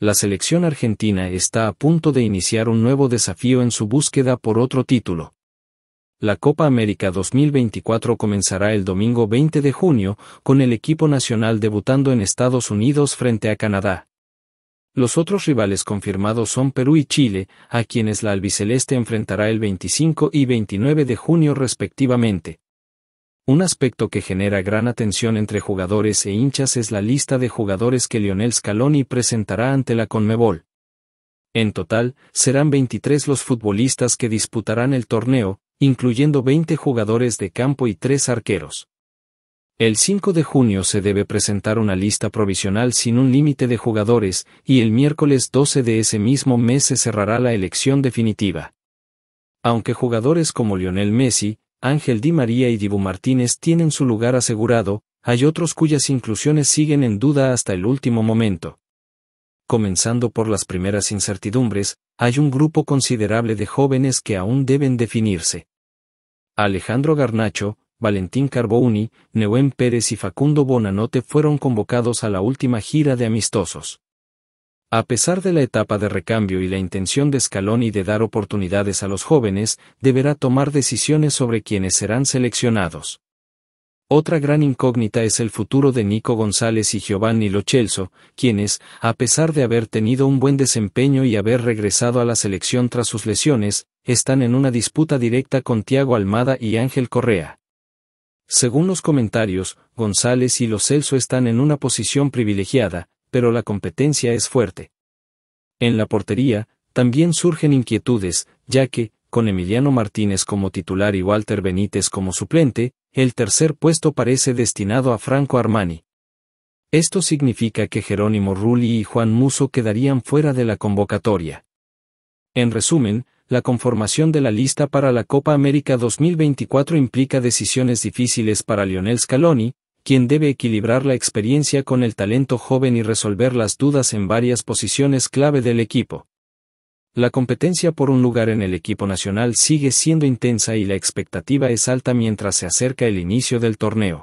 la selección argentina está a punto de iniciar un nuevo desafío en su búsqueda por otro título. La Copa América 2024 comenzará el domingo 20 de junio, con el equipo nacional debutando en Estados Unidos frente a Canadá. Los otros rivales confirmados son Perú y Chile, a quienes la albiceleste enfrentará el 25 y 29 de junio respectivamente. Un aspecto que genera gran atención entre jugadores e hinchas es la lista de jugadores que Lionel Scaloni presentará ante la Conmebol. En total, serán 23 los futbolistas que disputarán el torneo, incluyendo 20 jugadores de campo y 3 arqueros. El 5 de junio se debe presentar una lista provisional sin un límite de jugadores, y el miércoles 12 de ese mismo mes se cerrará la elección definitiva. Aunque jugadores como Lionel Messi, Ángel Di María y Dibu Martínez tienen su lugar asegurado, hay otros cuyas inclusiones siguen en duda hasta el último momento. Comenzando por las primeras incertidumbres, hay un grupo considerable de jóvenes que aún deben definirse. Alejandro Garnacho, Valentín Carbouni, Neuén Pérez y Facundo Bonanote fueron convocados a la última gira de amistosos. A pesar de la etapa de recambio y la intención de Escalón y de dar oportunidades a los jóvenes, deberá tomar decisiones sobre quienes serán seleccionados. Otra gran incógnita es el futuro de Nico González y Giovanni Celso, quienes, a pesar de haber tenido un buen desempeño y haber regresado a la selección tras sus lesiones, están en una disputa directa con Tiago Almada y Ángel Correa. Según los comentarios, González y Lo Celso están en una posición privilegiada, pero la competencia es fuerte. En la portería, también surgen inquietudes, ya que, con Emiliano Martínez como titular y Walter Benítez como suplente, el tercer puesto parece destinado a Franco Armani. Esto significa que Jerónimo Rulli y Juan Muso quedarían fuera de la convocatoria. En resumen, la conformación de la lista para la Copa América 2024 implica decisiones difíciles para Lionel Scaloni, quien debe equilibrar la experiencia con el talento joven y resolver las dudas en varias posiciones clave del equipo. La competencia por un lugar en el equipo nacional sigue siendo intensa y la expectativa es alta mientras se acerca el inicio del torneo.